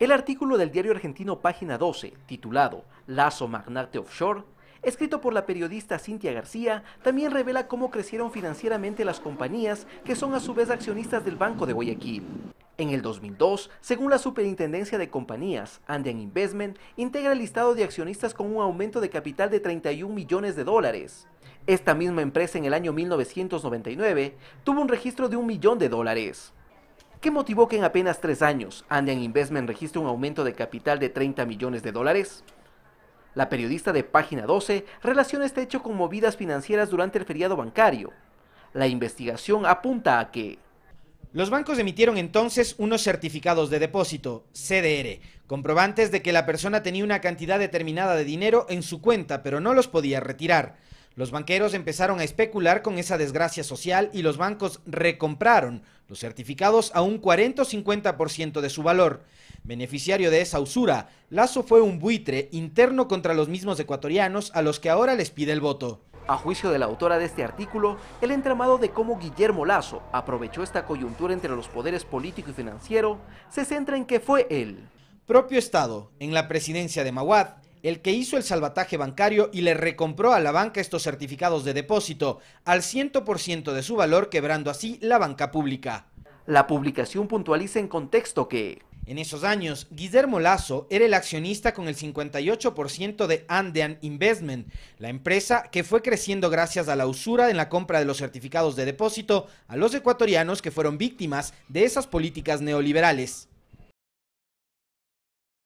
El artículo del diario argentino Página 12, titulado Lazo Magnate Offshore, escrito por la periodista Cintia García, también revela cómo crecieron financieramente las compañías que son a su vez accionistas del Banco de Guayaquil. En el 2002, según la Superintendencia de Compañías, Andean Investment integra el listado de accionistas con un aumento de capital de 31 millones de dólares. Esta misma empresa en el año 1999 tuvo un registro de un millón de dólares. ¿Qué motivó que en apenas tres años Andean Investment registre un aumento de capital de 30 millones de dólares? La periodista de Página 12 relaciona este hecho con movidas financieras durante el feriado bancario. La investigación apunta a que... Los bancos emitieron entonces unos certificados de depósito, CDR, comprobantes de que la persona tenía una cantidad determinada de dinero en su cuenta, pero no los podía retirar. Los banqueros empezaron a especular con esa desgracia social y los bancos recompraron los certificados a un 40 o 50% de su valor. Beneficiario de esa usura, Lazo fue un buitre interno contra los mismos ecuatorianos a los que ahora les pide el voto. A juicio de la autora de este artículo, el entramado de cómo Guillermo Lazo aprovechó esta coyuntura entre los poderes político y financiero se centra en que fue él. Propio Estado, en la presidencia de Maguad, el que hizo el salvataje bancario y le recompró a la banca estos certificados de depósito al 100% de su valor, quebrando así la banca pública. La publicación puntualiza en contexto que... En esos años, Guillermo Lazo era el accionista con el 58% de Andean Investment, la empresa que fue creciendo gracias a la usura en la compra de los certificados de depósito a los ecuatorianos que fueron víctimas de esas políticas neoliberales.